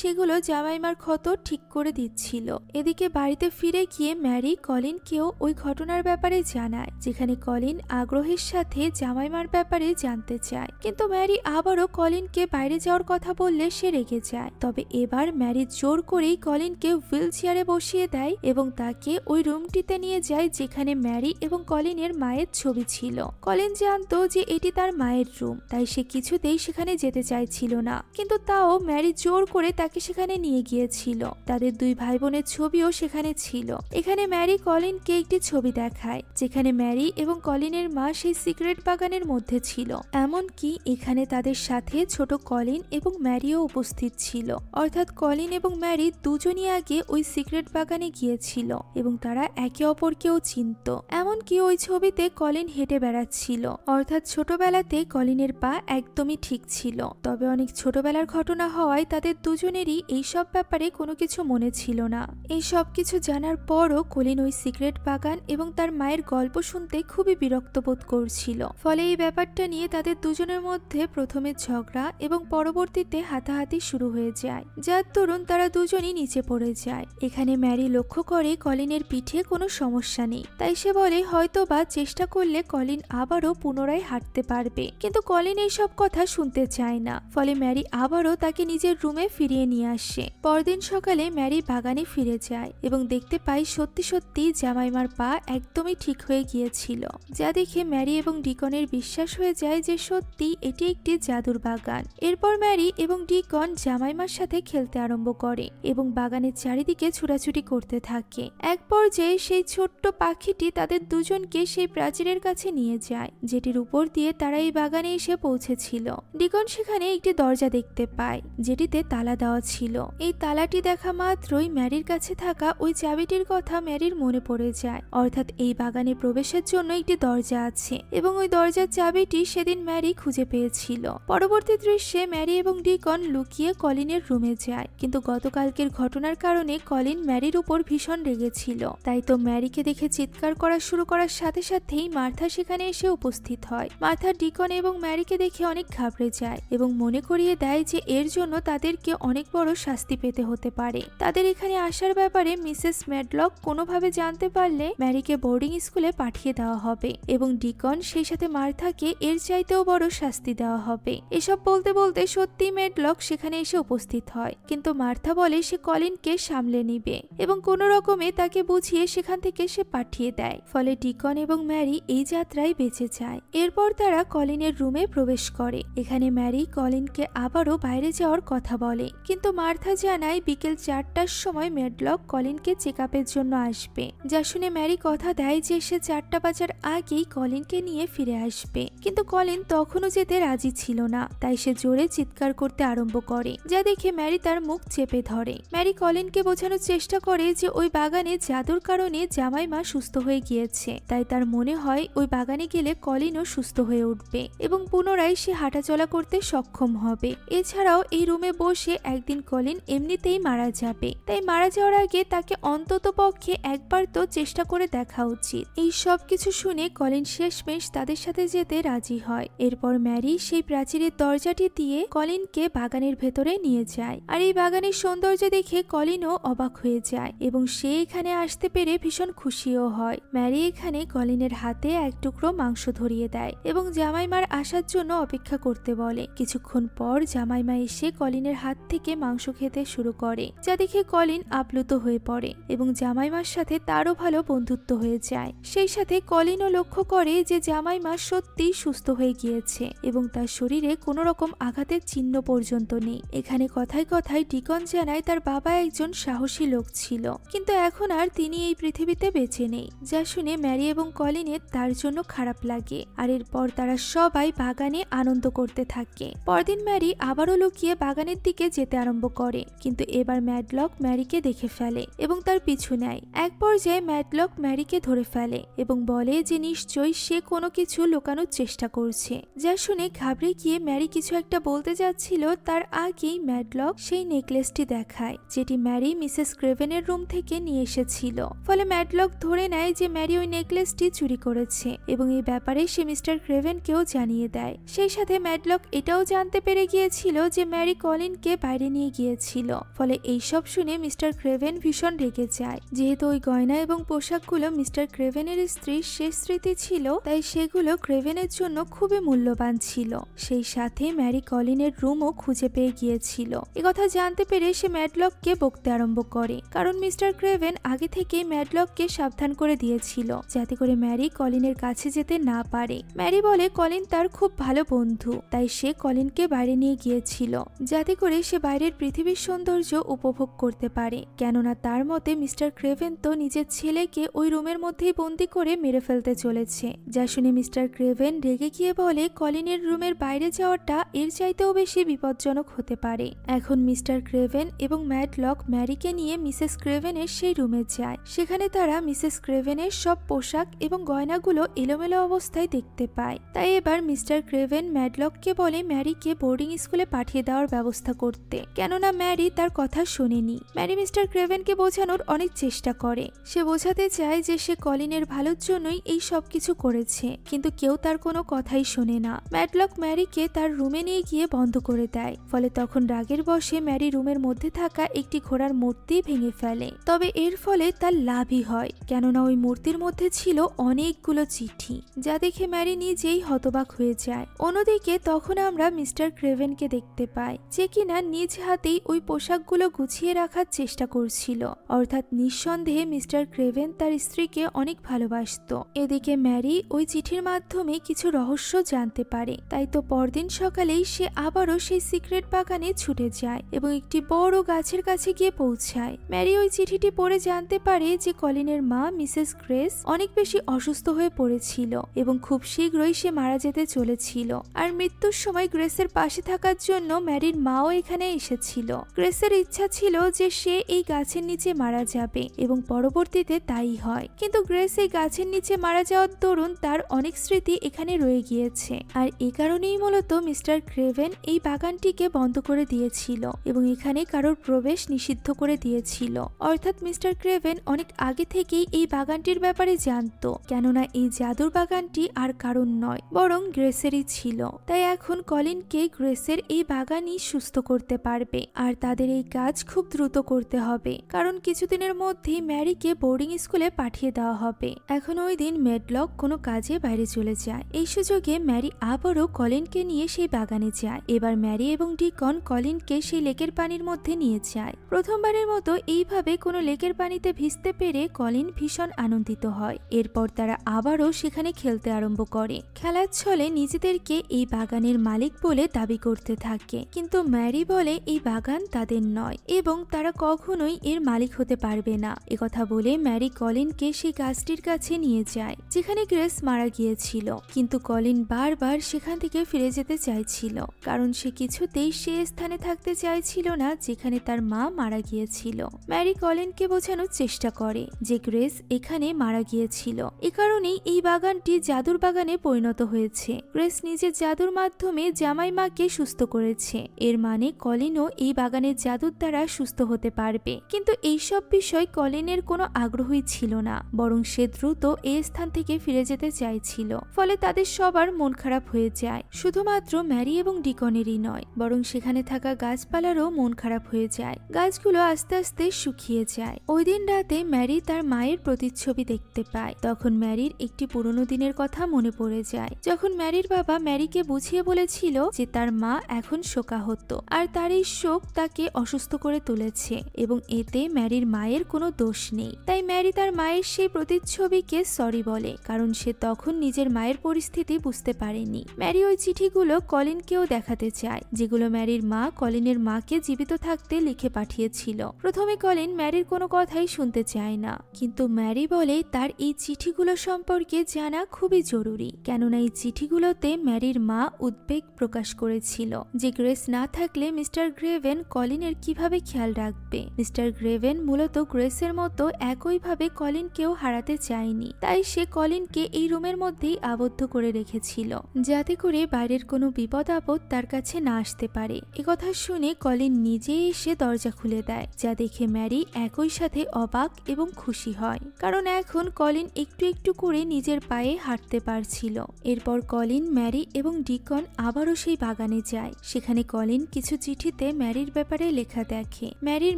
সেগুলো জামাইমার ক্ষত ঠিক করে দিচ্ছিল এদিকে বাড়িতে ফিরে গিয়ে ম্যারি কলিনকেও ওই ঘটনার ব্যাপারে জানায় যেখানে কলিন আগ্রহের সাথে জামাইমার ব্যাপারে জানতে চায় কিন্তু ম্যারি আবারও কলিনকে বাইরে যাওয়ার কথা বললে সে রেগে যায় তবে এবার ম্যারি জোর করেই কলিনকে হুইল চেয়ারে বসিয়ে দেয় এবং তাকে ওই রুমটিতে নিয়ে যায় যেখানে ম্যারি এবং কলিনের মায়ের ছবি ছিল কলিন জানতো যে এটি তার মায়ের রুম তাই সে কিছুতেই সেখানে যেতে চাইছিল না কিন্তু তাও ম্যারি জোর করে তাকে সেখানে নিয়ে গিয়েছিল তাদের দুই ভাই বোনের ছবিও সেখানে ছিল এখানে ম্যারি কলিনকে একটি ছবি দেখায় যেখানে ম্যারি এবং কলিনের মা সেই সিক্রেট বাগানের মধ্যে ছিল এমনকি এখানে তাদের সাথে ছোট কলিন এবং ম্যারিও উপস্থিত ছিল অর্থাৎ কলিন এবং ম্যারি দুজনই আগে ওই সিক্রেট বাগানে গিয়েছিল এবং তারা একে অপরকেও চিনত এমনকি ওই ছবিতে কলিন হেঁটে বেড়াচ্ছিল অর্থাৎ ছোটবেলাতে কলিনের পা একদমই ঠিক ছিল তবে অনেক ছোটবেলার ঘটনা হওয়ায় তাদের দুজনেরই এই সব ব্যাপারে কোনো কিছু মনে ছিল না এই সব কিছু জানার পরও কলিন ওই সিক্রেট বাগান এবং তার মায়ের গল্প শুনতে খুবই বিরক্ত বোধ করছিল ফলে এই ব্যাপারটা নিয়ে তাদের দুজনের মধ্যে প্রথমে ঝগড়া এবং পরবর্তীতে হাতাহাতি শুরু হয়ে যায় যার দরুন তারা দুজনই নিচে পড়ে যায় এখানে ম্যারি লক্ষ্য করে কলিনের পিঠে কোনো সমস্যা নেই তাই সে বলে হয়তো বা চেষ্টা করলে কলিন আবারও পুনরায় হাঁটতে থাকতে পারবে কিন্তু কলিন এই সব কথা শুনতে চায় না ফলে ম্যারি আবারও তাকে নিজের রুমে ফিরিয়ে নিয়ে আসে পরদিন সকালে ম্যারি বাগানে ফিরে যায় এবং দেখতে পায় সত্যি সত্যি জামাইমার পা একদমই ঠিক হয়ে গিয়েছিল যা দেখে ম্যারি এবং ডিকনের বিশ্বাস হয়ে যায় যে সত্যি এটি একটি জাদুর বাগান এরপর ম্যারি এবং ডিকন জামাইমার সাথে খেলতে আরম্ভ করে এবং বাগানের চারিদিকে ছোটাছুটি করতে থাকে এক পর্যায়ে সেই ছোট্ট পাখিটি তাদের দুজনকে সেই প্রাচীরের কাছে নিয়ে যায় যেটির উপর দিয়ে তারা এই বাগানে এসে পৌঁছেছিল ডিকন সেখানে একটি দরজা দেখতে পায় যেটিতে তালা দেওয়া ছিল এই তালাটি দেখা মাত্রই ম্যারির কাছে থাকা ওই চাবিটির কথা ম্যারির মনে পড়ে যায় অর্থাৎ এই বাগানে প্রবেশের জন্য একটি দরজা আছে এবং ওই দরজার চাবিটি সেদিন ম্যারি খুঁজে পেয়েছিল পরবর্তী দৃশ্যে ম্যারি এবং ডিকন লুকিয়ে কলিনের রুমে যায় কিন্তু গতকালকের ঘটনার কারণে কলিন ম্যারির উপর ভীষণ রেগেছিল তাই তো ম্যারিকে দেখে চিৎকার করা শুরু করার সাথে সাথেই মার্থা সেখানে এসে উপস্থিত হয় মাথা ডিকন এবং ম্যারিকে দেখে অনেক ঘাবড়ে যায় এবং মনে করিয়ে দেয় যে এর জন্য তাদেরকে অনেক বড় শাস্তি পেতে হতে পারে তাদের এখানে আসার ব্যাপারে মিসেস ম্যাডলক কোনোভাবে জানতে পারলে ম্যারিকে বোর্ডিং স্কুলে পাঠিয়ে দেওয়া হবে এবং ডিকন সেই সাথে মার্থাকে এর চাইতেও বড় শাস্তি দেওয়া হবে এসব বলতে বলতে সত্যি ম্যাডলক সেখানে এসে উপস্থিত হয় কিন্তু মার্থা বলে সে কলিনকে সামলে নিবে এবং কোনো রকমে তাকে বুঝিয়ে সেখান থেকে সে পাঠিয়ে দেয় ফলে ডিকন এবং ম্যারি এই যাত্রায় বেঁচে যায় এরপর তারা কলিনের রুমে প্রবেশ করে এখানে ম্যারি কলিনকে আবারও বাইরে যাওয়ার কথা বলে কিন্তু মার্থা জানায় বিকেল চারটার সময় মেডলক কলিনকে চেক জন্য আসবে যা শুনে ম্যারি কথা দেয় যে সে চারটা বাজার আগেই কলিনকে নিয়ে ফিরে আসবে কিন্তু কলিন তখনও যেতে রাজি ছিল না তাই সে জোরে চিৎকার করতে আরম্ভ করে যা দেখে ম্যারি তার মুখ চেপে ধরে ম্যারি কলিনকে বোঝানোর চেষ্টা করে যে ওই বাগানে জাদুর কারণে জামাইমা সুস্থ হয়ে গিয়েছে তাই তার মনে হয় ওই বাগানে গেলে কলিনও সুস্থ হয়ে উঠবে এবং পুনরায় সে হাঁটাচলা করতে সক্ষম হবে এছাড়াও এই রুমে বসে একদিন কলিন এমনিতেই মারা যাবে তাই মারা যাওয়ার আগে তাকে অন্তত পক্ষে একবার তো চেষ্টা করে দেখা উচিত এই সব কিছু শুনে কলিন শেষমেশ তাদের সাথে যেতে রাজি হয় এরপর ম্যারি সেই প্রাচীরের দরজাটি দিয়ে কলিনকে বাগানের ভেতরে নিয়ে যায় আর এই বাগানের সৌন্দর্য দেখে কলিনও অবাক হয়ে যায় এবং সে এখানে আসতে পেরে ভীষণ খুশিও হয় ম্যারি এখানে কলিনের হাতে এক টুকরো মাংস ধরিয়ে দেয় এবং জামাইমার আসার জন্য অপেক্ষা করতে বলে কিছুক্ষণ পর জামাইমা এসে কলিনের হাত থেকে মাংস খেতে শুরু করে যা দেখে কলিন আপ্লুত হয়ে পড়ে এবং জামাইমার সাথে তারও ভালো বন্ধুত্ব হয়ে যায় সেই সাথে কলিনও লক্ষ্য করে যে জামাইমা সত্যি সুস্থ হয়ে গিয়েছে এবং তার শরীরে কোনো রকম আঘাতের চিহ্ন পর্যন্ত নেই এখানে কথায় কথায় ডিকন জানায় তার বাবা একজন সাহসী লোক ছিল কিন্তু এখন আর তিনি এই পৃথিবীতে বেঁচে নেই যা শুনে ম্যারি এবং কলিনের তার জন্য খারাপ লাগে আর এরপর পর তারা সবাই বাগানে আনন্দ করতে থাকে পরদিন ম্যারি আবারও লুকিয়ে বাগানের দিকে যেতে আরম্ভ করে কিন্তু এবার ম্যাডলক ম্যারিকে দেখে ফেলে এবং তার পিছু নেয় এক পর্যায়ে ম্যাডলক ম্যারিকে ধরে ফেলে এবং বলে যে নিশ্চয়ই সে কোনো কিছু লুকানোর চেষ্টা করছে যা শুনে ঘাবড়ে গিয়ে ম্যারি কিছু একটা বলতে যাচ্ছিল তার আগেই ম্যাডলক সেই নেকলেসটি দেখায় যেটি ম্যারি মিসেস ক্রেভেনের রুম থেকে নিয়ে এসেছিল ফলে ম্যাডলক ধরে নেয় যে ম্যারি ওই নেকলেসটি চুরি করেছে এবং এই ব্যাপারে সে মিস্টার রেভেনকেও জানিয়ে দেয় সেই সাথে ম্যাডলক এটাও জানতে পেরে গিয়েছিল যে ম্যারি কলিনকে বাইরে নিয়ে গিয়েছিল ফলে এইসব শুনে মিস্টার ক্রেভেন ভীষণ রেগে যায় যেহেতু ওই গয়না এবং পোশাকগুলো মিস্টার ক্রেভেনের স্ত্রীর শেষ স্মৃতি ছিল তাই সেগুলো ক্রেভেনের জন্য খুবই মূল্যবান ছিল সেই সাথে ম্যারি কলিনের রুমও খুঁজে পেয়ে গিয়েছিল একথা জানতে পেরে সে ম্যাডলককে বকতে আরম্ভ করে কারণ মিস্টার ক্রেভেন আগে থেকেই ম্যাডলককে সাবধান করে দিয়েছিল যাতে করে ম্যারি কলিনের কাছে যেতে না পারে ম্যারি রিলি বলে কলিন তার খুব ভালো বন্ধু তাই সে কলিনকে বাইরে নিয়ে গিয়েছিল যাতে করে সে বাইরের পৃথিবীর সৌন্দর্য উপভোগ করতে পারে কেননা তার মতে মিস্টার ক্রেভেন তো নিজের ছেলেকে ওই রুমের মধ্যেই বন্দি করে মেরে ফেলতে চলেছে যা শুনে মিস্টার ক্রেভেন রেগে গিয়ে বলে কলিনের রুমের বাইরে যাওয়াটা এর চাইতেও বেশি বিপজ্জনক হতে পারে এখন মিস্টার ক্রেভেন এবং লক ম্যারিকে নিয়ে মিসেস ক্রেভেনের সেই রুমে যায় সেখানে তারা মিসেস ক্রেভেনের সব পোশাক এবং গয়নাগুলো এলোমেলো অবস্থায় দেখতে পায় পায় তাই এবার মিস্টার ক্রেভেন ম্যাডলককে বলে ম্যারিকে বোর্ডিং স্কুলে পাঠিয়ে দেওয়ার ব্যবস্থা করতে কেননা ম্যারি তার কথা শোনেনি ম্যারি মিস্টার ক্রেভেনকে বোঝানোর অনেক চেষ্টা করে সে বোঝাতে চায় যে সে কলিনের ভালোর জন্যই এই সব কিছু করেছে কিন্তু কেউ তার কোনো কথাই শোনে না ম্যাডলক ম্যারিকে তার রুমে নিয়ে গিয়ে বন্ধ করে দেয় ফলে তখন রাগের বসে ম্যারি রুমের মধ্যে থাকা একটি ঘোড়ার মূর্তি ভেঙে ফেলে তবে এর ফলে তার লাভই হয় কেননা ওই মূর্তির মধ্যে ছিল অনেকগুলো চিঠি যা দেখে ম্যারি নিজেই হতবাক হয়ে যায় অন্যদিকে তখন আমরা মিস্টার ক্রেভেনকে দেখতে পাই যে কিনা নিজ হাতেই ওই পোশাকগুলো গুছিয়ে রাখার চেষ্টা করছিল অর্থাৎ নিঃসন্দেহে মিস্টার ক্রেভেন তার স্ত্রীকে অনেক ভালোবাসত এদিকে ম্যারি ওই চিঠির মাধ্যমে কিছু রহস্য জানতে পারে তাই তো পরদিন সকালেই সে আবারও সেই সিক্রেট বাগানে ছুটে যায় এবং একটি বড় গাছের কাছে গিয়ে পৌঁছায় ম্যারি ওই চিঠিটি পড়ে জানতে পারে যে কলিনের মা মিসেস ক্রেস অনেক বেশি অসুস্থ হয়ে পড়েছিল এবং খুব শীঘ্র শীঘ্রই সে মারা যেতে চলেছিল আর মৃত্যুর সময় গ্রেসের পাশে থাকার জন্য ম্যারির মাও এখানে এসেছিল গ্রেসের ইচ্ছা ছিল যে সে এই গাছের নিচে মারা যাবে এবং পরবর্তীতে তাই হয় কিন্তু গ্রেস এই গাছের নিচে মারা যাওয়ার দরুন তার অনেক স্মৃতি এখানে রয়ে গিয়েছে আর এ কারণেই মূলত মিস্টার ক্রেভেন এই বাগানটিকে বন্ধ করে দিয়েছিল এবং এখানে কারোর প্রবেশ নিষিদ্ধ করে দিয়েছিল অর্থাৎ মিস্টার ক্রেভেন অনেক আগে থেকেই এই বাগানটির ব্যাপারে জানত কেননা এই জাদুর বাগানটি আর কারো নয় বরং গ্রেসেরই ছিল তাই এখন কলিনকে গ্রেসের এই বাগানই সুস্থ করতে পারবে আর তাদের এই কাজ খুব দ্রুত করতে হবে কারণ কিছুদিনের মধ্যেই ম্যারিকে বোর্ডিং স্কুলে পাঠিয়ে দেওয়া হবে এখন ওই দিন মেডলক কোনো কাজে বাইরে চলে যায় এই সুযোগে ম্যারি আবারও কলিনকে নিয়ে সেই বাগানে যায় এবার ম্যারি এবং ডিকন কলিনকে সেই লেকের পানির মধ্যে নিয়ে যায় প্রথমবারের মতো এইভাবে কোনো লেকের পানিতে ভিজতে পেরে কলিন ভীষণ আনন্দিত হয় এরপর তারা আবারও সেখানে খেলতে আরম্ভ করে খেলার ছলে নিজেদেরকে এই বাগানের মালিক বলে দাবি করতে থাকে কিন্তু ম্যারি বলে এই বাগান তাদের নয় এবং তারা কখনোই এর মালিক হতে পারবে না কথা বলে ম্যারি কলিনকে সেই গাছটির কাছে নিয়ে যায় যেখানে গ্রেস মারা গিয়েছিল কিন্তু কলিন বারবার সেখান থেকে ফিরে যেতে চাইছিল কারণ সে কিছুতেই সে স্থানে থাকতে চাইছিল না যেখানে তার মা মারা গিয়েছিল ম্যারি কলিনকে বোঝানোর চেষ্টা করে যে গ্রেস এখানে মারা গিয়েছিল এ কারণেই এই বাগানটি জাদুর বাগানে পরিণত হয়েছে ক্রিস নিজের জাদুর মাধ্যমে জামাই মাকে সুস্থ করেছে এর মানে কলিনও এই বাগানের জাদুর দ্বারা সুস্থ হতে পারবে কিন্তু এইসব বিষয় কলিনের কোনো আগ্রহই ছিল না বরং সে দ্রুত এই স্থান থেকে ফিরে যেতে চাইছিল ফলে তাদের সবার মন খারাপ হয়ে যায় শুধুমাত্র ম্যারি এবং ডিকনেরই নয় বরং সেখানে থাকা গাছপালারও মন খারাপ হয়ে যায় গাছগুলো আস্তে আস্তে শুকিয়ে যায় ওই দিন রাতে ম্যারি তার মায়ের প্রতিচ্ছবি দেখতে পায় তখন ম্যারির একটি পুরনো দিনের কথা মনে পড়ে হয়ে যায় যখন ম্যারির বাবা ম্যারিকে বুঝিয়ে বলেছিল যে তার মা এখন শোকাহত আর তার এই শোক তাকে অসুস্থ করে তুলেছে এবং এতে ম্যারির মায়ের কোনো দোষ নেই তাই ম্যারি তার মায়ের সেই প্রতিচ্ছবিকে সরি বলে কারণ সে তখন নিজের মায়ের পরিস্থিতি বুঝতে পারেনি ম্যারি ওই চিঠিগুলো কলিনকেও দেখাতে চায় যেগুলো ম্যারির মা কলিনের মাকে জীবিত থাকতে লিখে পাঠিয়েছিল প্রথমে কলিন ম্যারির কোনো কথাই শুনতে চায় না কিন্তু ম্যারি বলে তার এই চিঠিগুলো সম্পর্কে জানা খুবই জরুরি কেননা এই চিঠিগুলোতে ম্যারির মা উদ্বেগ প্রকাশ করেছিল যে গ্রেস না থাকলে মিস্টার গ্রেভেন কলিনের কিভাবে খেয়াল রাখবে মিস্টার গ্রেভেন মূলত গ্রেসের মতো একইভাবে কলিনকেও হারাতে চায়নি তাই সে কলিনকে এই রুমের মধ্যেই আবদ্ধ করে রেখেছিল যাতে করে বাইরের কোনো বিপদ আপদ তার কাছে না আসতে পারে একথা শুনে কলিন নিজেই এসে দরজা খুলে দেয় যা দেখে ম্যারি একই সাথে অবাক এবং খুশি হয় কারণ এখন কলিন একটু একটু করে নিজের পায়ে হাঁটতে পারছিল ছিল এরপর কলিন ম্যারি এবং ডিকন আবারও সেই বাগানে যায় সেখানে কলিন কিছু চিঠিতে ম্যারির ব্যাপারে লেখা দেখে ম্যারির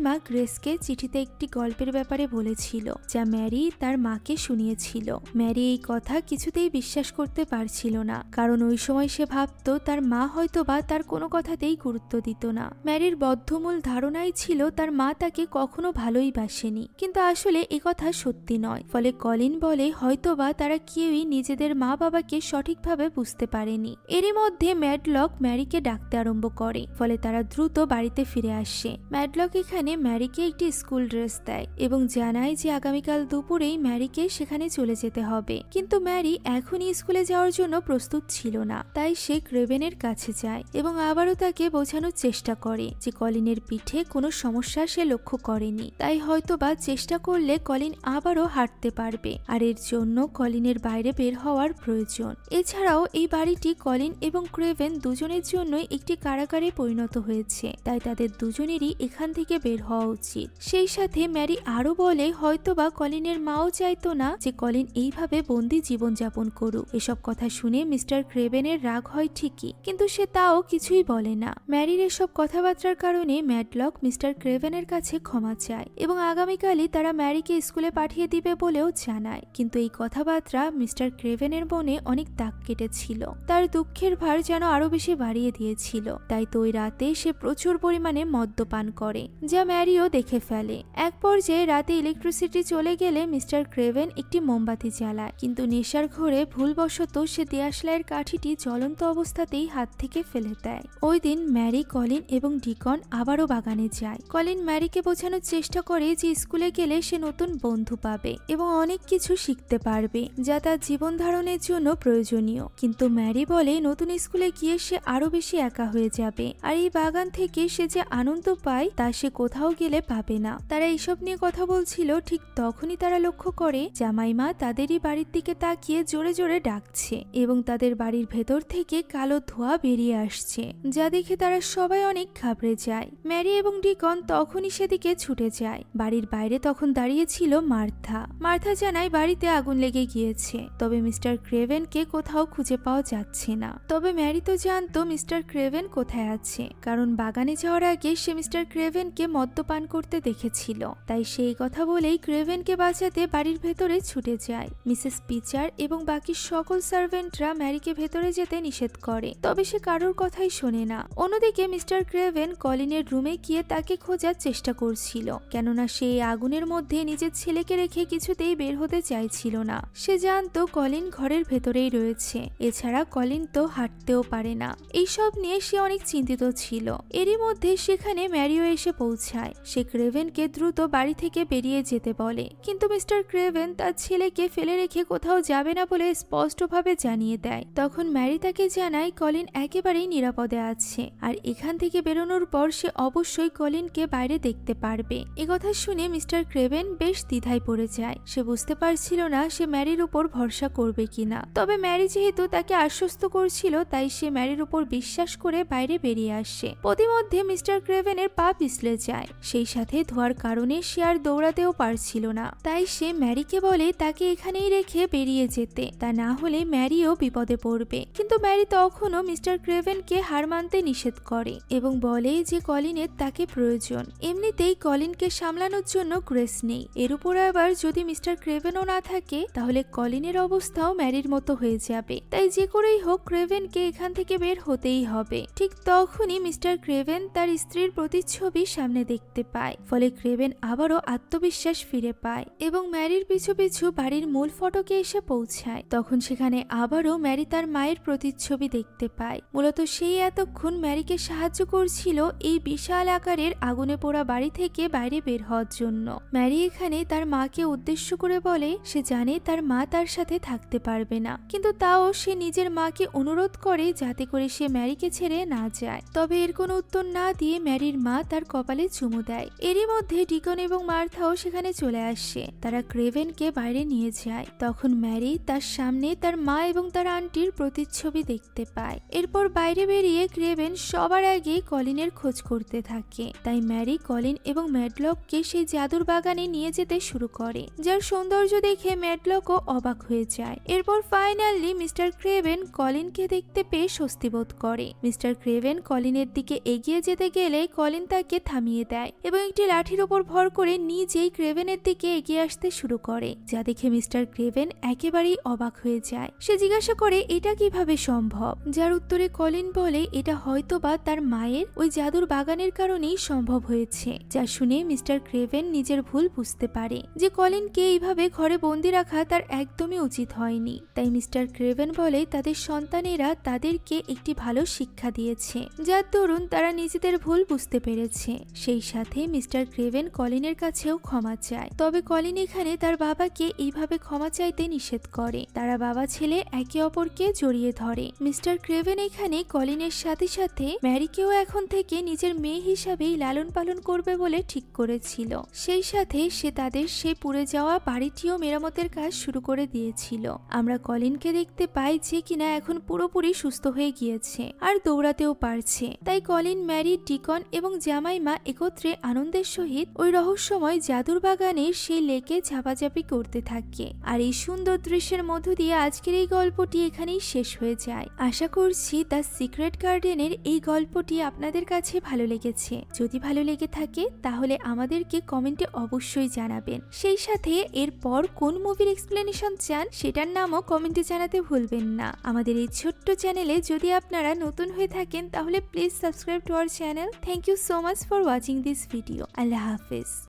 মা গ্রেসকে চিঠিতে একটি গল্পের ব্যাপারে বলেছিল যা ম্যারি তার মাকে শুনিয়েছিল ম্যারি এই কথা কিছুতেই বিশ্বাস করতে পারছিল না কারণ ওই সময় সে ভাবত তার মা হয়তো বা তার কোনো কথাতেই গুরুত্ব দিত না ম্যারির বদ্ধমূল ধারণাই ছিল তার মা তাকে কখনো ভালোই বাসেনি কিন্তু আসলে কথা সত্যি নয় ফলে কলিন বলে হয়তোবা তারা কেউই নিজেদের মা বাবা বিষয়কে সঠিকভাবে বুঝতে পারেনি এরই মধ্যে ম্যাডলক ম্যারিকে ডাকতে আরম্ভ করে ফলে তারা দ্রুত বাড়িতে ফিরে আসে ম্যাডলক এখানে ম্যারিকে একটি স্কুল ড্রেস দেয় এবং জানায় যে আগামীকাল দুপুরেই ম্যারিকে সেখানে চলে যেতে হবে কিন্তু ম্যারি এখনই স্কুলে যাওয়ার জন্য প্রস্তুত ছিল না তাই সে ক্রেভেনের কাছে যায় এবং আবারও তাকে বোঝানোর চেষ্টা করে যে কলিনের পিঠে কোনো সমস্যা সে লক্ষ্য করেনি তাই হয়তোবা চেষ্টা করলে কলিন আবারও হাঁটতে পারবে আর এর জন্য কলিনের বাইরে বের হওয়ার প্রয়োজন প্রয়োজন এছাড়াও এই বাড়িটি কলিন এবং ক্রেভেন দুজনের জন্যই একটি কারাগারে পরিণত হয়েছে তাই তাদের দুজনেরই এখান থেকে বের হওয়া উচিত সেই সাথে ম্যারি আরও বলে হয়তোবা কলিনের মাও চাইতো না যে কলিন এইভাবে বন্দি জীবনযাপন করুক এসব কথা শুনে মিস্টার ক্রেভেনের রাগ হয় ঠিকই কিন্তু সে তাও কিছুই বলে না ম্যারির এসব কথাবার্তার কারণে ম্যাডলক মিস্টার ক্রেভেনের কাছে ক্ষমা চায় এবং আগামীকালই তারা ম্যারিকে স্কুলে পাঠিয়ে দিবে বলেও জানায় কিন্তু এই কথাবার্তা মিস্টার ক্রেভেনের মনে অনেক দাগ কেটেছিল তার দুঃখের ভার যেন আরো বেশি বাড়িয়ে দিয়েছিল তাই তো ওই রাতে সে প্রচুর পরিমাণে মদ্যপান করে যা ম্যারিও দেখে ফেলে এক পর্যায়ে রাতে ইলেকট্রিসিটি চলে গেলে মিস্টার ক্রেভেন একটি মোমবাতি জ্বালায় কিন্তু নেশার ঘরে ভুলবশত সে দেয়াশলাইয়ের কাঠিটি জ্বলন্ত অবস্থাতেই হাত থেকে ফেলে দেয় ওই দিন ম্যারি কলিন এবং ডিকন আবারও বাগানে যায় কলিন ম্যারিকে বোঝানোর চেষ্টা করে যে স্কুলে গেলে সে নতুন বন্ধু পাবে এবং অনেক কিছু শিখতে পারবে যা তার জীবন ধারণের জন্য প্রয়োজনীয় কিন্তু ম্যারি বলে নতুন স্কুলে গিয়ে সে আরো বেশি একা হয়ে যাবে আর এই বাগান থেকে সে যে আনন্দ পায় তা সে কোথাও গেলে পাবে না তারা এইসব নিয়ে কথা বলছিল ঠিক তখনই তারা লক্ষ্য করে জামাইমা তাদেরই বাড়ির দিকে তাকিয়ে জোরে জোরে ডাকছে এবং তাদের বাড়ির ভেতর থেকে কালো ধোঁয়া বেরিয়ে আসছে যা দেখে তারা সবাই অনেক ঘাবড়ে যায় ম্যারি এবং ডিকন তখনই সেদিকে ছুটে যায় বাড়ির বাইরে তখন দাঁড়িয়েছিল মার্থা মার্থা জানায় বাড়িতে আগুন লেগে গিয়েছে তবে মিস্টার ক্রেভেন ক্রেভেনকে কোথাও খুঁজে পাওয়া যাচ্ছে না তবে ম্যারি তো জানতো মিস্টার ক্রেভেন কোথায় আছে কারণ বাগানে যাওয়ার আগে সে মিস্টার ক্রেভেনকে মদ্যপান করতে দেখেছিল তাই সেই কথা বলেই ক্রেভেনকে বাঁচাতে বাড়ির ভেতরে ছুটে যায় মিসেস পিচার এবং বাকি সকল সার্ভেন্টরা ম্যারিকে ভেতরে যেতে নিষেধ করে তবে সে কারোর কথাই শোনে না অন্যদিকে মিস্টার ক্রেভেন কলিনের রুমে গিয়ে তাকে খোঁজার চেষ্টা করছিল কেননা সে আগুনের মধ্যে নিজের ছেলেকে রেখে কিছুতেই বের হতে চাইছিল না সে জানতো কলিন ঘরের ভেতরে ভেতরেই রয়েছে এছাড়া কলিন তো হাঁটতেও পারে না এইসব নিয়ে সে অনেক চিন্তিত ছিল এরই মধ্যে সেখানে ম্যারিও এসে পৌঁছায় সে ক্রেভেনকে দ্রুত বাড়ি থেকে বেরিয়ে যেতে বলে কিন্তু মিস্টার ক্রেভেন তার ছেলেকে ফেলে রেখে কোথাও যাবে না বলে স্পষ্টভাবে জানিয়ে দেয় তখন ম্যারি তাকে জানায় কলিন একেবারেই নিরাপদে আছে আর এখান থেকে বেরোনোর পর সে অবশ্যই কলিনকে বাইরে দেখতে পারবে একথা শুনে মিস্টার ক্রেভেন বেশ দ্বিধায় পড়ে যায় সে বুঝতে পারছিল না সে ম্যারির উপর ভরসা করবে কিনা তবে ম্যারি যেহেতু তাকে আশ্বস্ত করছিল তাই সে ম্যারির উপর বিশ্বাস করে বাইরে বেরিয়ে আসে প্রতিমধ্যে মিস্টার ক্রেভেনের পা পিছলে যায় সেই সাথে ধোয়ার কারণে সে আর দৌড়াতেও পারছিল না তাই সে ম্যারিকে বলে তাকে এখানেই রেখে বেরিয়ে যেতে তা না হলে ম্যারিও বিপদে পড়বে কিন্তু ম্যারি তখনও মিস্টার ক্রেভেনকে হার মানতে নিষেধ করে এবং বলে যে কলিনের তাকে প্রয়োজন এমনিতেই কলিনকে সামলানোর জন্য গ্রেস নেই এর উপর আবার যদি মিস্টার ক্রেভেনও না থাকে তাহলে কলিনের অবস্থাও ম্যারির মতো হয়ে যাবে তাই যে করেই হোক ক্রেভেনকে এখান থেকে বের হতেই হবে ঠিক তখনই মিস্টার ক্রেভেন তার স্ত্রীর প্রতিচ্ছবি সামনে দেখতে পায় ফলে ক্রেভেন আবারও আত্মবিশ্বাস ফিরে পায় এবং ম্যারির পিছু পিছু বাড়ির মূল ফটকে এসে পৌঁছায় তখন সেখানে আবারও ম্যারি তার মায়ের প্রতিচ্ছবি দেখতে পায় মূলত সেই এতক্ষণ ম্যারিকে সাহায্য করছিল এই বিশাল আকারের আগুনে পোড়া বাড়ি থেকে বাইরে বের হওয়ার জন্য ম্যারি এখানে তার মাকে উদ্দেশ্য করে বলে সে জানে তার মা তার সাথে থাকতে পারবে না না কিন্তু তাও সে নিজের মাকে অনুরোধ করে যাতে করে সে ম্যারিকে ছেড়ে না যায় তবে এর কোনো উত্তর না দিয়ে ম্যারির মা তার কপালে চুমু দেয় এরই মধ্যে ডিকন এবং মার্থাও সেখানে চলে আসে তারা ক্রেভেনকে বাইরে নিয়ে যায় তখন ম্যারি তার সামনে তার মা এবং তার আন্টির প্রতিচ্ছবি দেখতে পায় এরপর বাইরে বেরিয়ে ক্রেভেন সবার আগে কলিনের খোঁজ করতে থাকে তাই ম্যারি কলিন এবং ম্যাডলককে সেই জাদুর বাগানে নিয়ে যেতে শুরু করে যার সৌন্দর্য দেখে ম্যাডলকও অবাক হয়ে যায় এরপর ফাইনালি মিস্টার ক্রেভেন কলিনকে দেখতে পেয়ে স্বস্তি বোধ করে মিস্টার ক্রেভেন কলিনের দিকে এগিয়ে যেতে গেলে কলিন তাকে থামিয়ে দেয় এবং একটি লাঠির ওপর ভর করে নিজেই ক্রেভেনের দিকে এগিয়ে আসতে শুরু করে যা দেখে মিস্টার ক্রেভেন একেবারেই অবাক হয়ে যায় সে জিজ্ঞাসা করে এটা কিভাবে সম্ভব যার উত্তরে কলিন বলে এটা হয়তোবা তার মায়ের ওই জাদুর বাগানের কারণেই সম্ভব হয়েছে যা শুনে মিস্টার ক্রেভেন নিজের ভুল বুঝতে পারে যে কলিনকে এইভাবে ঘরে বন্দি রাখা তার একদমই উচিত হয়নি তাই মিস্টার ক্রেভেন বলে তাদের সন্তানেরা তাদেরকে একটি ভালো শিক্ষা দিয়েছে যার দরুন তারা নিজেদের ভুল বুঝতে পেরেছে সেই সাথে মিস্টার ক্রেভেন কলিনের কাছেও ক্ষমা চায় তবে কলিন এখানে তার বাবাকে এইভাবে ক্ষমা চাইতে নিষেধ করে তারা বাবা ছেলে একে অপরকে জড়িয়ে ধরে মিস্টার ক্রেভেন এখানে কলিনের সাথে সাথে ম্যারিকেও এখন থেকে নিজের মেয়ে হিসাবেই লালন পালন করবে বলে ঠিক করেছিল সেই সাথে সে তাদের সে পুড়ে যাওয়া বাড়িটিও মেরামতের কাজ শুরু করে দিয়েছিল আমরা কলিন কলিনকে দেখতে পায় যে কিনা এখন পুরোপুরি সুস্থ হয়ে গিয়েছে আর দৌড়াতেও পারছে তাই কলিন ম্যারি টিকন এবং জামাইমা একত্রে আনন্দের সহিত ওই রহস্যময় জাদুর বাগানে সেই লেকে ঝাপাঝাপি করতে থাকে আর এই সুন্দর দৃশ্যের মধ্য দিয়ে আজকের এই গল্পটি এখানেই শেষ হয়ে যায় আশা করছি দ্য সিক্রেট গার্ডেনের এই গল্পটি আপনাদের কাছে ভালো লেগেছে যদি ভালো লেগে থাকে তাহলে আমাদেরকে কমেন্টে অবশ্যই জানাবেন সেই সাথে এরপর কোন মুভির এক্সপ্লেনেশন চান সেটার নামও কমেন্ট কমেন্টে জানাতে ভুলবেন না আমাদের এই ছোট্ট চ্যানেলে যদি আপনারা নতুন হয়ে থাকেন তাহলে please subscribe to our channel thank you so much for watching this video আল্লাহ হাফেজ